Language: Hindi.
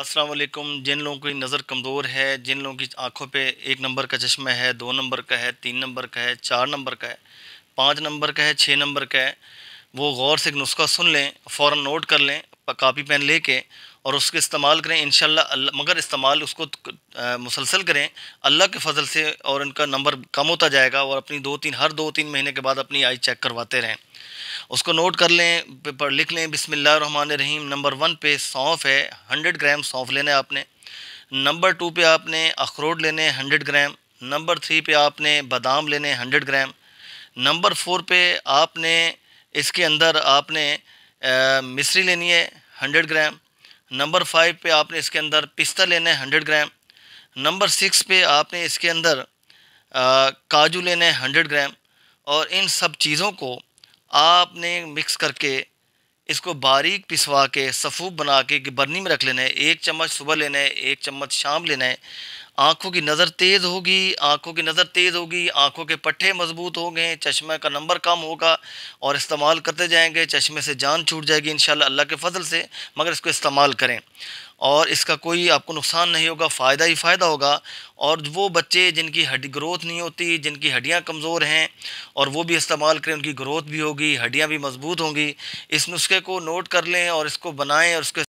अस्सलाम वालेकुम जिन लोगों की नज़र कमज़ोर है जिन लोगों की आँखों पे एक नंबर का चश्मा है दो नंबर का है तीन नंबर का है चार नंबर का है पाँच नंबर का है छः नंबर का है वो गौर से एक नुस्खा सुन लें फ़ौर नोट कर लें कापी पेन ले कर और उसके इस्तेमाल करें इन मगर इस्तेमाल उसको मुसलसल करें अल्लाह के फजल से और इनका नंबर कम होता जाएगा और अपनी दो तीन हर दो तीन महीने के बाद अपनी आई चेक करवाते रहें उसको नोट कर लें पेपर लिख लें बिसमिल्लाम नंबर वन पे सौंफ है हंड्रेड ग्राम सौंफ लेना है आपने नंबर टू पे आपने अखरोट लेने हंड्रेड ग्राम नंबर थ्री पे आपने बादाम लेने हंड्रेड ग्राम नंबर फोर पे आपने इसके अंदर आपने आ, मिश्री लेनी है हंड्रेड ग्राम नंबर फाइव पे आपने इसके अंदर पिस्ता लेना है हंड्रेड ग्राम नंबर सिक्स पे आपने इसके अंदर काजू लेने हैं हंड्रेड ग्राम और इन सब चीज़ों को आपने मिक्स करके इसको बारीक पिसवा के सफ़ूब बना के बर्नी में रख लेना है एक चम्मच सुबह लेना है एक चम्मच शाम लेना है आँखों की नज़र तेज़ होगी आँखों की नज़र तेज़ होगी आँखों के पट्ठे मजबूत हो गए चश्मे का नंबर कम होगा और इस्तेमाल करते जाएंगे चश्मे से जान छूट जाएगी इन अल्लाह के फजल से मगर इसको इस्तेमाल करें और इसका कोई आपको नुकसान नहीं होगा फ़ायदा ही फ़ायदा होगा और वो बच्चे जिनकी हड्डी ग्रोथ नहीं होती जिनकी हड्डियाँ कमज़ोर हैं और वो भी इस्तेमाल करें उनकी ग्रोथ भी होगी हड्डियाँ भी मज़बूत होंगी इस नुस्खे को नोट कर लें और इसको बनाएँ और इसके